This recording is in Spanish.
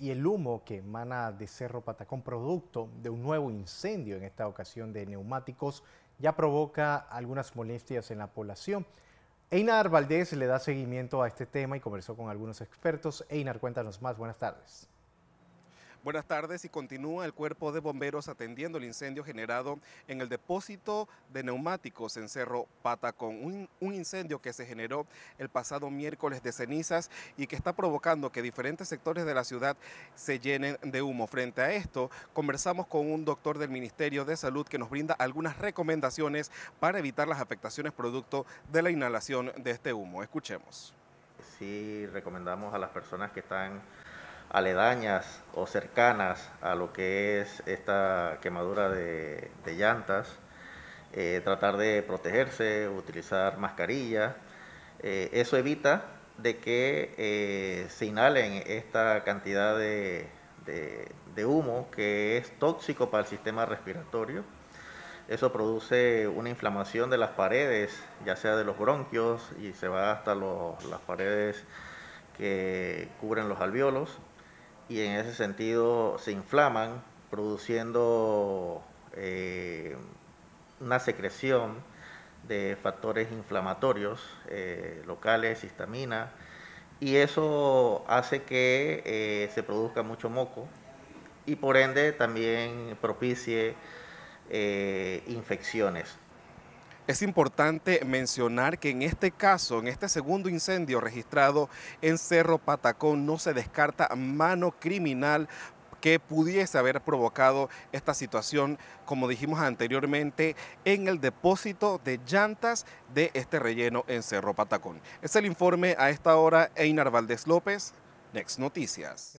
y el humo que emana de Cerro Patacón, producto de un nuevo incendio, en esta ocasión de neumáticos, ya provoca algunas molestias en la población. Einar Valdés le da seguimiento a este tema y conversó con algunos expertos. Einar, cuéntanos más. Buenas tardes. Buenas tardes y continúa el cuerpo de bomberos atendiendo el incendio generado en el depósito de neumáticos en Cerro Patacón. Un, un, incendio que se generó el pasado miércoles de cenizas y que está provocando que diferentes sectores de la ciudad se llenen de humo. Frente a esto, conversamos con un doctor del Ministerio de Salud que nos brinda algunas recomendaciones para evitar las afectaciones producto de la inhalación de este humo. Escuchemos. Sí, recomendamos a las personas que están aledañas o cercanas a lo que es esta quemadura de, llantas, eh, tratar de protegerse, utilizar mascarilla. Eh, eso evita de que eh, se inhalen esta cantidad de, humo que es tóxico para el sistema respiratorio. Eso produce una inflamación de las paredes, ya sea de los bronquios y se va hasta las paredes que cubren los alveolos y en ese sentido se inflaman produciendo eh, una secreción de factores inflamatorios eh, locales, histamina, y eso hace que eh, se produzca mucho moco y por ende también propicie infecciones. Es importante mencionar que en este caso, en este segundo incendio registrado en Cerro Patacón, no se descarta mano criminal que pudiese haber provocado esta situación, como dijimos anteriormente, en el depósito de llantas de este relleno en Cerro Patacón. Es el informe a esta hora, Einar Valdés López, Next Noticias.